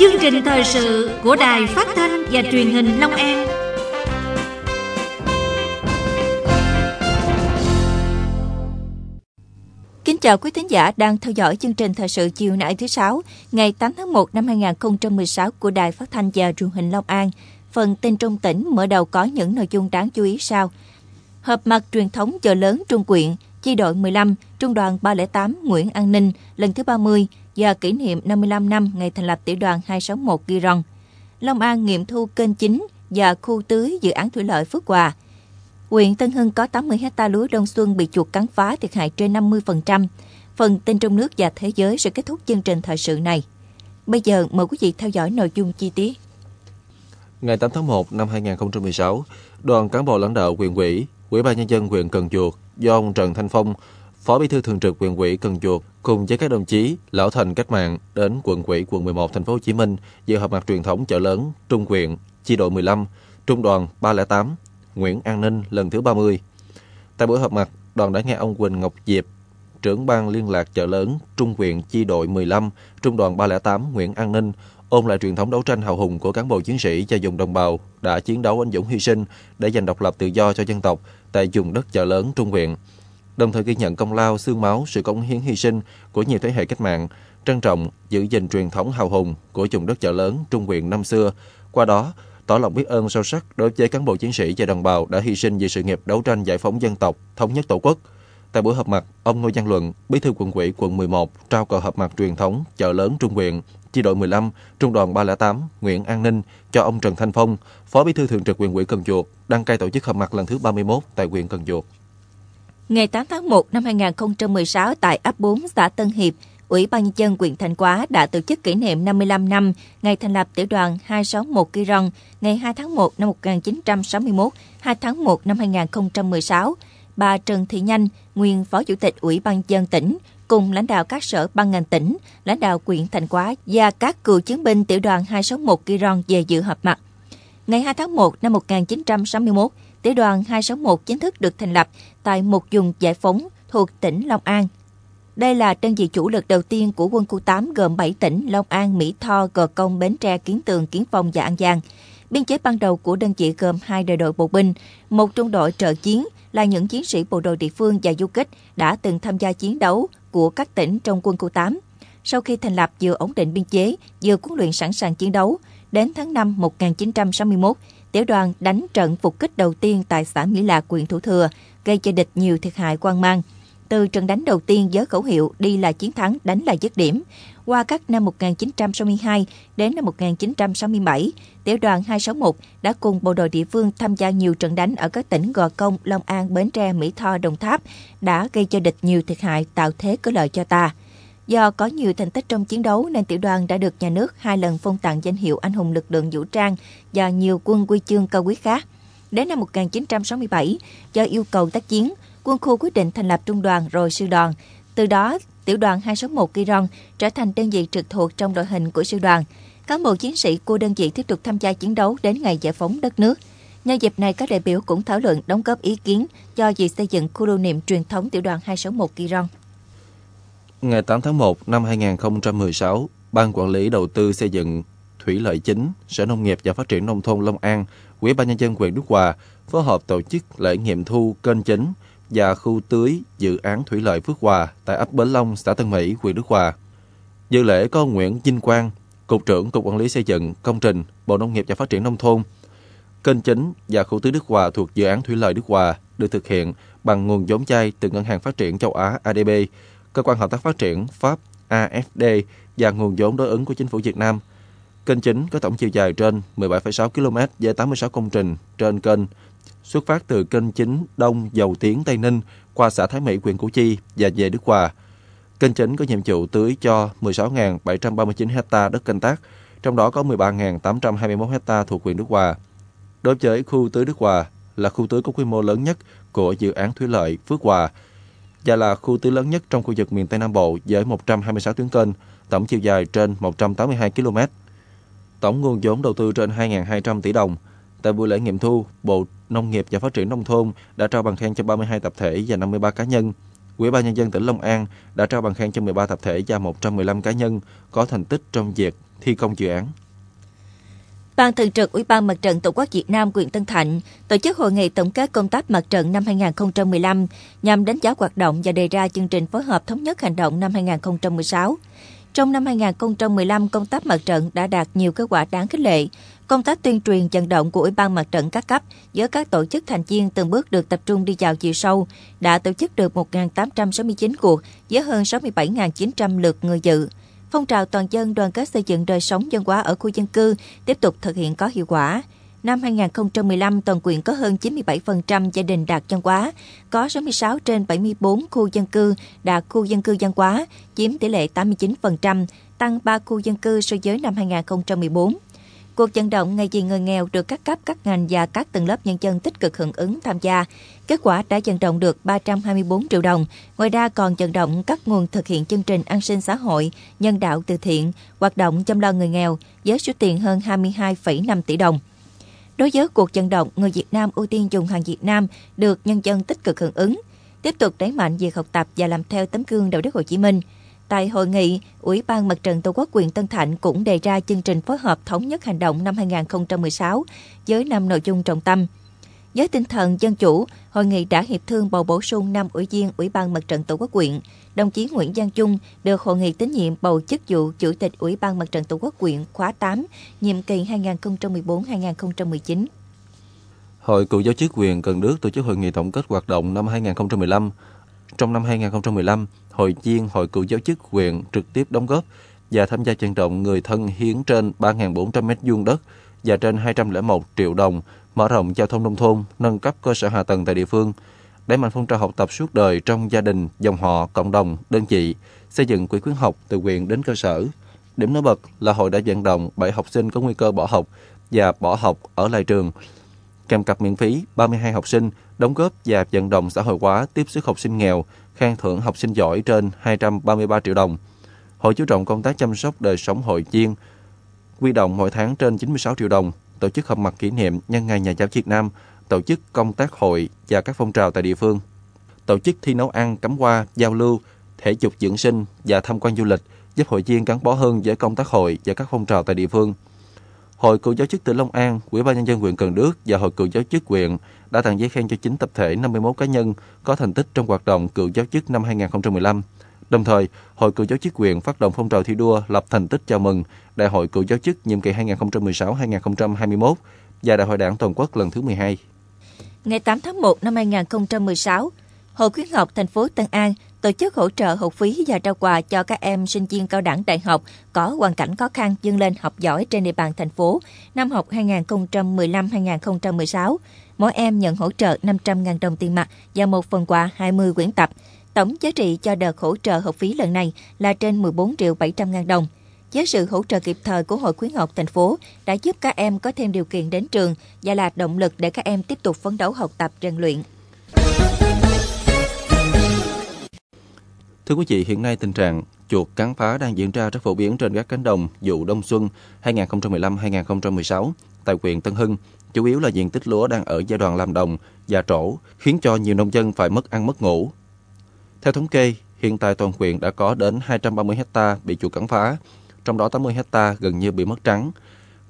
chương trình thời sự của đài phát thanh và truyền hình Long An. Kính chào quý thính giả đang theo dõi chương trình thời sự chiều nay thứ sáu, ngày 8 tháng 1 năm 2016 của đài phát thanh và truyền hình Long An. Phần tin trong tỉnh mở đầu có những nội dung đáng chú ý sau. Hợp mặt truyền thống chợ lớn Trung Quyện, chi đội 15, Trung đoàn 308 Nguyễn An Ninh lần thứ 30 và kỷ niệm 55 năm ngày thành lập tiểu đoàn 261 Ghi Rồng. Long An nghiệm thu kênh chính và khu tưới dự án thủy lợi Phước Hòa. Huyện Tân Hưng có 80 hecta lúa đông xuân bị chuột cắn phá thiệt hại trên 50%. Phần tin trong nước và thế giới sẽ kết thúc chương trình thời sự này. Bây giờ mời quý vị theo dõi nội dung chi tiết. Ngày 8 tháng 1 năm 2016, đoàn cán bộ lãnh đạo huyện ủy, Ủy ban nhân dân huyện Cần Duộc do ông Trần Thanh Phong, Phó Bí thư Thường trực Quyền ủy Cần Duộc cùng với các đồng chí lão thành cách mạng đến quận ủy quận 11 thành phố Hồ Chí Minh dự họp mặt truyền thống chợ lớn Trung Quyện chi đội 15, Trung đoàn 308, Nguyễn An Ninh lần thứ 30. Tại buổi họp mặt, đoàn đã nghe ông Quỳnh Ngọc Diệp, trưởng ban liên lạc chợ lớn Trung Quyện chi đội 15, Trung đoàn 308 Nguyễn An Ninh ôn lại truyền thống đấu tranh hào hùng của cán bộ chiến sĩ và vùng đồng bào đã chiến đấu anh dũng hy sinh để giành độc lập tự do cho dân tộc tại vùng đất chợ lớn Trung huyện đồng thời ghi nhận công lao, xương máu, sự cống hiến hy sinh của nhiều thế hệ cách mạng, trân trọng giữ gìn truyền thống hào hùng của vùng đất chợ lớn Trung huyện năm xưa. Qua đó, tỏ lòng biết ơn sâu sắc đối với cán bộ chiến sĩ và đồng bào đã hy sinh vì sự nghiệp đấu tranh giải phóng dân tộc, thống nhất Tổ quốc. Tại buổi họp mặt, ông Ngô Văn Luận, Bí thư quận ủy quận 11 trao cờ họp mặt truyền thống chợ lớn Trung huyện, chi đội 15, trung đoàn 308, Nguyễn An Ninh cho ông Trần Thanh Phong, Phó Bí thư thường trực huyện ủy Cần Duộc, đăng cai tổ chức họp mặt lần thứ 31 tại huyện Cần Duộc. Ngày 8 tháng 1 năm 2016 tại ấp 4 xã Tân Hiệp, Ủy ban nhân dân huyện Thành Quá đã tổ chức kỷ niệm 55 năm ngày thành lập tiểu đoàn 261 Kỳ Rồng ngày 2 tháng 1 năm 1961, 2 tháng 1 năm 2016. Bà Trần Thị Nhanh, nguyên Phó Chủ tịch Ủy ban dân tỉnh, cùng lãnh đạo các sở ban ngành tỉnh, lãnh đạo huyện Thành Quá và các cựu chiến binh tiểu đoàn 261 Kỳ Rồng về dự họp mặt. Ngày 2 tháng 1 năm 1961, Tiểu đoàn 261 chính thức được thành lập tại một vùng giải phóng thuộc tỉnh Long An. Đây là đơn vị chủ lực đầu tiên của quân khu 8 gồm 7 tỉnh Long An, Mỹ Tho, Gò Công, Bến Tre, Kiến Tường, Kiến Phong và An Giang. Biên chế ban đầu của đơn vị gồm hai đại đội bộ binh, một trung đội trợ chiến là những chiến sĩ bộ đội địa phương và du kích đã từng tham gia chiến đấu của các tỉnh trong quân khu 8. Sau khi thành lập vừa ổn định biên chế, vừa huấn luyện sẵn sàng chiến đấu, đến tháng 5 1961, tiểu đoàn đánh trận phục kích đầu tiên tại xã Mỹ Lạc, huyện Thủ Thừa, gây cho địch nhiều thiệt hại quan mang. Từ trận đánh đầu tiên với khẩu hiệu đi là chiến thắng, đánh là dứt điểm, qua các năm 1962 đến năm 1967, tiểu đoàn 261 đã cùng bộ đội địa phương tham gia nhiều trận đánh ở các tỉnh Gò Công, Long An, Bến Tre, Mỹ Tho, Đồng Tháp, đã gây cho địch nhiều thiệt hại tạo thế cơ lợi cho ta. Do có nhiều thành tích trong chiến đấu nên tiểu đoàn đã được nhà nước hai lần phong tặng danh hiệu anh hùng lực lượng vũ trang và nhiều quân quy chương cao quý khác. Đến năm 1967, do yêu cầu tác chiến, quân khu quyết định thành lập trung đoàn rồi sư đoàn. Từ đó, tiểu đoàn 261 Kỳ Rong trở thành đơn vị trực thuộc trong đội hình của sư đoàn. Cán bộ chiến sĩ của đơn vị tiếp tục tham gia chiến đấu đến ngày giải phóng đất nước. Nhân dịp này, các đại biểu cũng thảo luận đóng góp ý kiến cho việc xây dựng khu lưu niệm truyền thống tiểu đoàn 261 Kỳ Rong. Ngày 8 tháng 1 năm 2016, Ban Quản lý Đầu tư Xây dựng Thủy Lợi Chính, Sở Nông nghiệp và Phát triển Nông thôn Long An, Quỹ ban nhân dân huyện Đức Hòa phối hợp tổ chức lễ nghiệm thu kênh chính và khu tưới dự án Thủy Lợi Phước Hòa tại ấp Bến Long, xã Tân Mỹ, huyện Đức Hòa. Dự lễ có Nguyễn Vinh Quang, Cục trưởng Cục Quản lý Xây dựng, Công trình, Bộ Nông nghiệp và Phát triển Nông thôn. Kênh chính và khu tưới Đức Hòa thuộc dự án Thủy Lợi Đức Hòa được thực hiện bằng nguồn giống chay từ Ngân hàng Phát triển Châu Á ADB Cơ quan Hợp tác Phát triển Pháp AFD và nguồn vốn đối ứng của chính phủ Việt Nam. Kênh chính có tổng chiều dài trên 17,6 km với 86 công trình trên kênh xuất phát từ kênh chính Đông Dầu Tiến Tây Ninh qua xã Thái Mỹ, huyện Củ Chi và về Đức Hòa. Kênh chính có nhiệm vụ tưới cho 16.739 ha đất canh tác, trong đó có 13.821 ha thuộc huyện Đức Hòa. Đối với khu tưới Đức Hòa là khu tưới có quy mô lớn nhất của dự án thủy lợi Phước Hòa, và là khu tưới lớn nhất trong khu vực miền Tây Nam Bộ với 126 tuyến kênh, tổng chiều dài trên 182 km. Tổng nguồn vốn đầu tư trên 2.200 tỷ đồng. Tại buổi lễ nghiệm thu, Bộ Nông nghiệp và Phát triển Nông thôn đã trao bằng khen cho 32 tập thể và 53 cá nhân. Ủy ban Nhân dân tỉnh Long An đã trao bằng khen cho 13 tập thể và 115 cá nhân có thành tích trong việc thi công dự án. Ban Thường trực Ủy ban Mặt trận Tổ quốc Việt Nam huyện Tân Thạnh tổ chức hội nghị tổng kết công tác mặt trận năm 2015 nhằm đánh giá hoạt động và đề ra chương trình phối hợp thống nhất hành động năm 2016. Trong năm 2015, công tác mặt trận đã đạt nhiều kết quả đáng khích lệ. Công tác tuyên truyền vận động của Ủy ban Mặt trận các cấp giữa các tổ chức thành viên từng bước được tập trung đi vào chiều sâu, đã tổ chức được 1.869 cuộc với hơn 67.900 lượt người dự phong trào toàn dân đoàn kết xây dựng đời sống dân hóa ở khu dân cư tiếp tục thực hiện có hiệu quả. Năm 2015, toàn quyện có hơn 97% gia đình đạt dân hóa, có 66 trên 74 khu dân cư đạt khu dân cư dân hóa, chiếm tỷ lệ 89%, tăng 3 khu dân cư so với năm 2014. Cuộc vận động ngày vì người nghèo được các cấp, các ngành và các tầng lớp nhân dân tích cực hưởng ứng tham gia. Kết quả đã vận động được 324 triệu đồng. Ngoài ra còn vận động các nguồn thực hiện chương trình an sinh xã hội, nhân đạo từ thiện, hoạt động chăm lo người nghèo với số tiền hơn 22,5 tỷ đồng. Đối với cuộc vận động, người Việt Nam ưu tiên dùng hàng Việt Nam được nhân dân tích cực hưởng ứng, tiếp tục đẩy mạnh việc học tập và làm theo tấm gương đạo đức Hồ Chí Minh – Tại hội nghị, Ủy ban Mặt trận Tổ quốc quyền Tân Thạnh cũng đề ra chương trình phối hợp thống nhất hành động năm 2016 với năm nội dung trọng tâm. Với tinh thần dân chủ, hội nghị đã hiệp thương bầu bổ sung 5 ủy viên Ủy ban Mặt trận Tổ quốc quyện. Đồng chí Nguyễn Giang Trung được hội nghị tín nhiệm bầu chức vụ Chủ tịch Ủy ban Mặt trận Tổ quốc quyện khóa 8, nhiệm kỳ 2014-2019. Hội cựu giáo chức quyền Cần Đức tổ chức hội nghị tổng kết hoạt động năm 2015 trong năm 2015, Hội Chiên Hội Cựu Giáo chức huyện trực tiếp đóng góp và tham gia vận động người thân hiến trên 3.400 m2 đất và trên 201 triệu đồng mở rộng giao thông nông thôn, nâng cấp cơ sở hạ tầng tại địa phương, đẩy mạnh phong trào học tập suốt đời trong gia đình, dòng họ, cộng đồng, đơn vị, xây dựng quỹ khuyến học từ quyền đến cơ sở. Điểm nổi bật là hội đã vận động 7 học sinh có nguy cơ bỏ học và bỏ học ở lại trường, kèm cặp miễn phí 32 học sinh đóng góp và vận động xã hội hóa tiếp sức học sinh nghèo, khen thưởng học sinh giỏi trên 233 triệu đồng. Hội chú trọng công tác chăm sóc đời sống hội viên, quy động mỗi tháng trên 96 triệu đồng, tổ chức họp mặt kỷ niệm nhân ngày nhà giáo Việt Nam, tổ chức công tác hội và các phong trào tại địa phương, tổ chức thi nấu ăn, cắm hoa, giao lưu, thể dục dưỡng sinh và tham quan du lịch, giúp hội viên gắn bó hơn với công tác hội và các phong trào tại địa phương – Hội Cựu giáo chức tỉnh Long An, Ủy ban nhân dân huyện Cần Đước và Hội Cựu giáo chức huyện đã tặng giấy khen cho 9 tập thể 51 cá nhân có thành tích trong hoạt động cựu giáo chức năm 2015. Đồng thời, Hội Cựu giáo chức huyện phát động phong trào thi đua lập thành tích chào mừng Đại hội Cựu giáo chức nhiệm kỳ 2016-2021 và Đại hội Đảng toàn quốc lần thứ 12. Ngày 8 tháng 1 năm 2016, Hội khuyến học thành phố Tân An tổ chức hỗ trợ học phí và trao quà cho các em sinh viên cao đẳng đại học có hoàn cảnh khó khăn dâng lên học giỏi trên địa bàn thành phố năm học 2015-2016. Mỗi em nhận hỗ trợ 500.000 đồng tiền mặt và một phần quà 20 quyển tập. Tổng giá trị cho đợt hỗ trợ học phí lần này là trên 14 triệu 700 ngàn đồng. Với sự hỗ trợ kịp thời của Hội khuyến học thành phố đã giúp các em có thêm điều kiện đến trường và là động lực để các em tiếp tục phấn đấu học tập rèn luyện. Thưa quý vị, hiện nay tình trạng chuột cắn phá đang diễn ra rất phổ biến trên các cánh đồng vụ đông xuân 2015-2016 tại huyện Tân Hưng, chủ yếu là diện tích lúa đang ở giai đoạn làm đồng, và trổ, khiến cho nhiều nông dân phải mất ăn mất ngủ. Theo thống kê, hiện tại toàn huyện đã có đến 230 hecta bị chuột cắn phá, trong đó 80 hecta gần như bị mất trắng.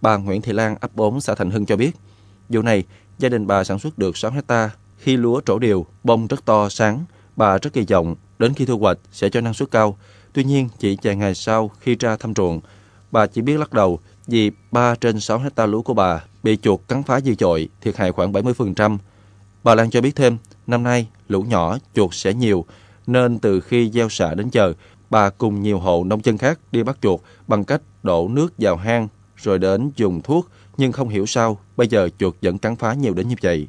Bà Nguyễn Thị Lan, ấp 4, xã Thành Hưng cho biết, vụ này, gia đình bà sản xuất được 6 hecta. Khi lúa trổ đều bông rất to, sáng, bà rất kỳ vọng đến khi thu hoạch sẽ cho năng suất cao. Tuy nhiên, chỉ vài ngày sau khi ra thăm ruộng, bà chỉ biết lắc đầu vì 3 trên 6 hecta lúa của bà bị chuột cắn phá dư chội, thiệt hại khoảng 70%. Bà Lan cho biết thêm, năm nay lũ nhỏ, chuột sẽ nhiều, nên từ khi gieo xạ đến giờ, bà cùng nhiều hộ nông dân khác đi bắt chuột bằng cách đổ nước vào hang rồi đến dùng thuốc, nhưng không hiểu sao bây giờ chuột vẫn cắn phá nhiều đến như vậy.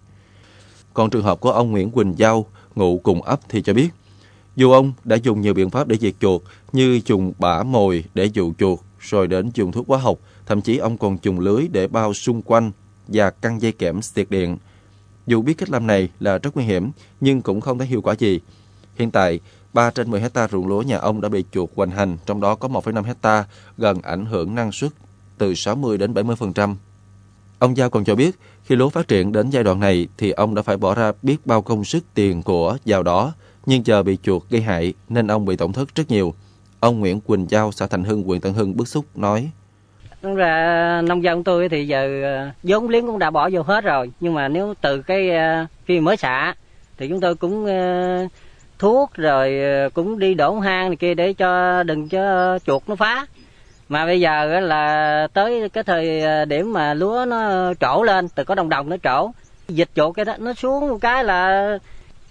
Còn trường hợp của ông Nguyễn Quỳnh Giao, ngụ cùng ấp thì cho biết, dù ông đã dùng nhiều biện pháp để diệt chuột như dùng bã mồi để dụ chuột, rồi đến dùng thuốc hóa học, thậm chí ông còn dùng lưới để bao xung quanh và căng dây kẽm tiệt điện. Dù biết cách làm này là rất nguy hiểm, nhưng cũng không thấy hiệu quả gì. Hiện tại, 3 trên 10 hecta ruộng lúa nhà ông đã bị chuột hoành hành, trong đó có 1,5 hecta gần ảnh hưởng năng suất từ 60 đến 70%. Ông Giao còn cho biết, khi lúa phát triển đến giai đoạn này thì ông đã phải bỏ ra biết bao công sức tiền của vào đó nhưng chờ bị chuột gây hại nên ông bị tổn thất rất nhiều. Ông Nguyễn Quỳnh Giao, xã Thành Hưng, huyện Tân Hưng bức xúc nói. Đúng ra nông dân tôi thì giờ ờ, vốn liếng cũng đã bỏ vô hết rồi. Nhưng mà nếu từ cái ờ, khi mới xả thì chúng tôi cũng ờ, thuốc rồi cũng đi đổ hang này kia để cho đừng cho chuột nó phá. Mà bây giờ là tới cái thời điểm mà lúa nó trổ lên, từ có đồng đồng nó trổ. Dịch chuột cái đó nó xuống một cái là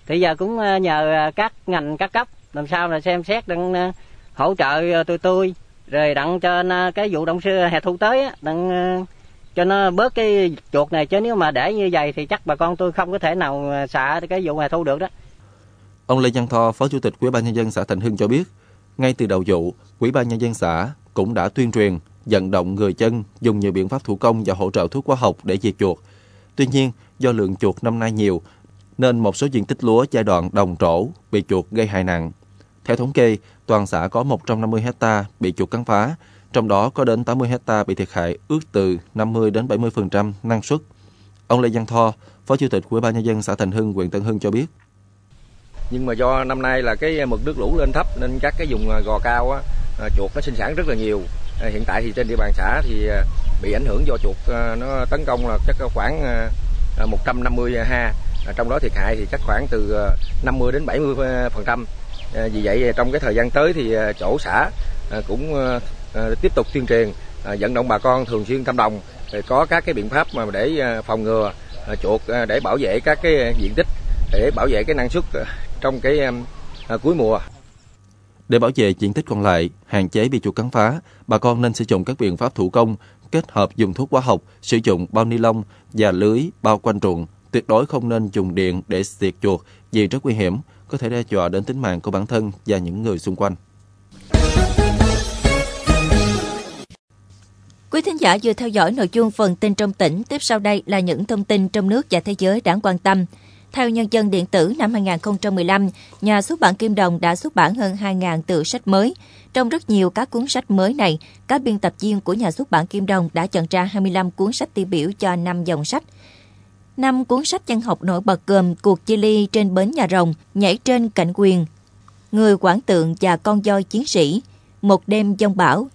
thì giờ cũng ờ, nhờ ờ, các ngành các cấp làm sao là xem xét đặng ờ, hỗ trợ tụi tôi rồi đặng cho cái vụ động sư hè thu tới đặng cho nó bớt cái chuột này chứ nếu mà để như vậy thì chắc bà con tôi không có thể nào xả cái vụ hè thu được đó. Ông Lê Văn thọ Phó Chủ tịch Ủy ban nhân dân xã Thành Hưng cho biết, ngay từ đầu vụ, Ủy ban nhân dân xã cũng đã tuyên truyền, vận động người dân dùng nhiều biện pháp thủ công và hỗ trợ thuốc hóa học để diệt chuột. Tuy nhiên, do lượng chuột năm nay nhiều nên một số diện tích lúa giai đoạn đồng trổ bị chuột gây hại nặng. Theo thống kê, toàn xã có 150 hecta bị chuột cắn phá, trong đó có đến 80 hecta bị thiệt hại ước từ 50 đến 70% năng suất. Ông Lê Văn Tho, Phó Chủ tịch Ủy ban nhân dân xã Thành Hưng, huyện Tân Hưng cho biết. Nhưng mà do năm nay là cái mực nước lũ lên thấp nên các cái vùng à, gò cao á, à, chuột nó sinh sản rất là nhiều. À, hiện tại thì trên địa bàn xã thì bị ảnh hưởng do chuột nó tấn công là chắc khoảng 150 ha à, trong đó thiệt hại thì chắc khoảng từ 50 ờ, đến 70 ờ, phần trăm à, vì vậy trong cái thời gian tới thì chỗ xã à, cũng à, tiếp tục tuyên truyền à, vận động bà con thường xuyên thăm đồng để có các cái biện pháp mà để phòng ngừa à, chuột à, để bảo vệ các cái diện tích để bảo vệ cái năng suất trong cái à, cuối mùa để bảo vệ diện tích còn lại, hạn chế bị chuột cắn phá, bà con nên sử dụng các biện pháp thủ công, kết hợp dùng thuốc hóa học, sử dụng bao ni lông và lưới bao quanh ruộng Tuyệt đối không nên dùng điện để diệt chuột vì rất nguy hiểm, có thể đe dọa đến tính mạng của bản thân và những người xung quanh. Quý thính giả vừa theo dõi nội dung phần tin trong tỉnh, tiếp sau đây là những thông tin trong nước và thế giới đáng quan tâm. Theo Nhân dân điện tử năm 2015, nhà xuất bản Kim Đồng đã xuất bản hơn 2.000 tựa sách mới. Trong rất nhiều các cuốn sách mới này, các biên tập viên của nhà xuất bản Kim Đồng đã chọn ra 25 cuốn sách tiêu biểu cho 5 dòng sách. Năm cuốn sách văn học nổi bật gồm Cuộc chia ly trên bến nhà rồng, Nhảy trên cảnh quyền, Người quản tượng và con voi chiến sĩ, Một đêm giông bão,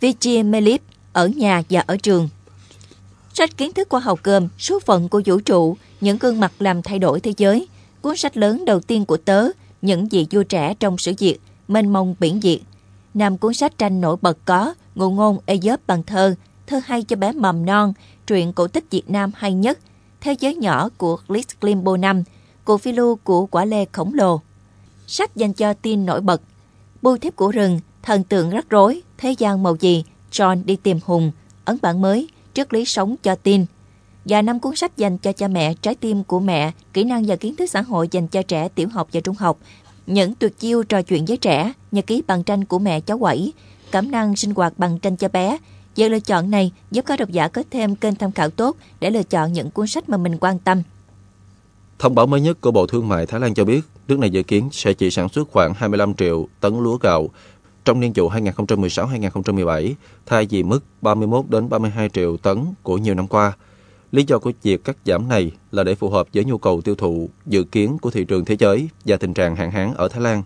vichy Melip, Ở nhà và ở trường. Sách kiến thức khoa học gồm Số phận của vũ trụ, Những gương mặt làm thay đổi thế giới, cuốn sách lớn đầu tiên của tớ, Những vị vua trẻ trong sử diệt, Mênh mông biển diệt. Năm cuốn sách tranh nổi bật có Ngụ ngôn Aesop bằng thơ, Thơ hay cho bé mầm non, Truyện cổ tích Việt Nam hay nhất, thế giới nhỏ của Glitz Glimbo 5, cuộc phiêu lưu của quả lê khổng lồ, sách dành cho tin nổi bật, bưu thiếp của rừng, thần tượng rắc rối, thế gian màu gì, John đi tìm hùng, ấn bản mới, trước lý sống cho tin, và năm cuốn sách dành cho cha mẹ, trái tim của mẹ, kỹ năng và kiến thức xã hội dành cho trẻ tiểu học và trung học, những tuyệt chiêu trò chuyện với trẻ, nhật ký bằng tranh của mẹ cháu quẩy, cảm năng sinh hoạt bằng tranh cho bé, Việc lựa chọn này giúp các độc giả có thêm kênh tham khảo tốt để lựa chọn những cuốn sách mà mình quan tâm. Thông báo mới nhất của Bộ Thương mại Thái Lan cho biết, nước này dự kiến sẽ chỉ sản xuất khoảng 25 triệu tấn lúa gạo trong niên vụ 2016-2017, thay vì mức 31 đến 32 triệu tấn của nhiều năm qua. Lý do của việc cắt giảm này là để phù hợp với nhu cầu tiêu thụ dự kiến của thị trường thế giới và tình trạng hạn hán ở Thái Lan.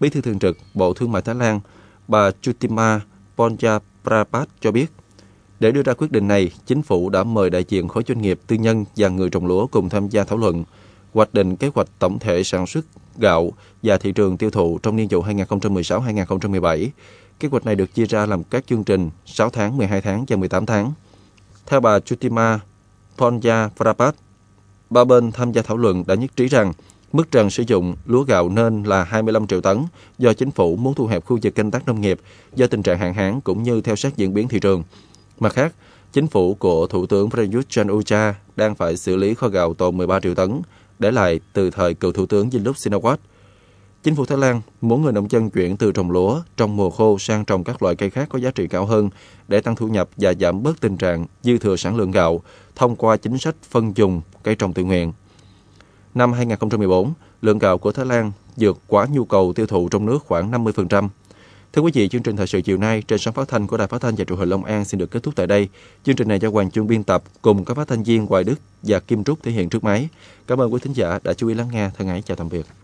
Bí thư thường trực Bộ Thương mại Thái Lan, bà Chutima Ponja Prapat cho biết, để đưa ra quyết định này, chính phủ đã mời đại diện khối doanh nghiệp tư nhân và người trồng lúa cùng tham gia thảo luận, hoạch định kế hoạch tổng thể sản xuất gạo và thị trường tiêu thụ trong niên vụ 2016-2017. Kế hoạch này được chia ra làm các chương trình 6 tháng, 12 tháng và 18 tháng. Theo bà Chutima Ponja Prapat, ba bên tham gia thảo luận đã nhất trí rằng Mức trần sử dụng lúa gạo nên là 25 triệu tấn do chính phủ muốn thu hẹp khu vực canh tác nông nghiệp do tình trạng hạn hán cũng như theo sát diễn biến thị trường. Mặt khác, chính phủ của Thủ tướng Prayut chan o đang phải xử lý kho gạo tồn 13 triệu tấn để lại từ thời cựu Thủ tướng Dinh Lúc Sinawat. Chính phủ Thái Lan muốn người nông dân chuyển từ trồng lúa trong mùa khô sang trồng các loại cây khác có giá trị cao hơn để tăng thu nhập và giảm bớt tình trạng dư thừa sản lượng gạo thông qua chính sách phân dùng cây trồng tự nguyện Năm 2014, lượng gạo của Thái Lan vượt quá nhu cầu tiêu thụ trong nước khoảng 50%. Thưa quý vị, chương trình thời sự chiều nay trên sóng phát thanh của Đài Phát thanh và Truyền hình Long An xin được kết thúc tại đây. Chương trình này do Hoàng Chương biên tập cùng các phát thanh viên Hoài Đức và Kim Trúc thể hiện trước máy. Cảm ơn quý thính giả đã chú ý lắng nghe. Thân ái chào tạm biệt.